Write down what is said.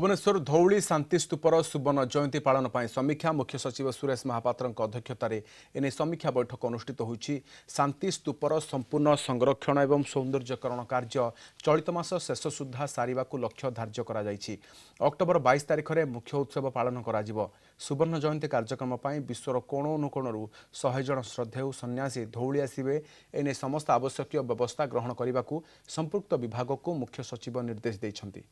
ଭୁବନେଶ୍ୱର ଧଉଳି ଶାନ୍ତି ସ୍ତୂପର ସୁବର୍ଣ୍ଣ ଜୟନ୍ତୀ ପାଳନ ପାଇଁ ସମୀକ୍ଷା ମୁଖ୍ୟ ସଚିବ ସୁରେଶ ମହାପାତ୍ରଙ୍କ ଅଧ୍ୟକ୍ଷତାରେ ଏନେଇ ସମୀକ୍ଷା ବୈଠକ ଅନୁଷ୍ଠିତ ହୋଇଛି ଶାନ୍ତି ସ୍ତୂପର ସମ୍ପୂର୍ଣ୍ଣ ସଂରକ୍ଷଣ ଏବଂ ସୌନ୍ଦର୍ଯ୍ୟକରଣ କାର୍ଯ୍ୟ ଚଳିତ ମାସ ଶେଷ ସୁଦ୍ଧା ସାରିବାକୁ ଲକ୍ଷ୍ୟ ଧାର୍ଯ୍ୟ କରାଯାଇଛି ଅକ୍ଟୋବର ବାଇଶ ତାରିଖରେ ମୁଖ୍ୟ ଉତ୍ସବ ପାଳନ କରାଯିବ ସୁବର୍ଣ୍ଣ ଜୟନ୍ତୀ କାର୍ଯ୍ୟକ୍ରମ ପାଇଁ ବିଶ୍ୱର କୋଣ ଅନୁକୋଣରୁ ଶହେ ଜଣ ଶ୍ରଦ୍ଧେୟ ସନ୍ନ୍ୟାସୀ ଧଉଳି ଆସିବେ ଏନେଇ ସମସ୍ତ ଆବଶ୍ୟକୀୟ ବ୍ୟବସ୍ଥା ଗ୍ରହଣ କରିବାକୁ ସମ୍ପୃକ୍ତ ବିଭାଗକୁ ମୁଖ୍ୟ ସଚିବ ନିର୍ଦ୍ଦେଶ ଦେଇଛନ୍ତି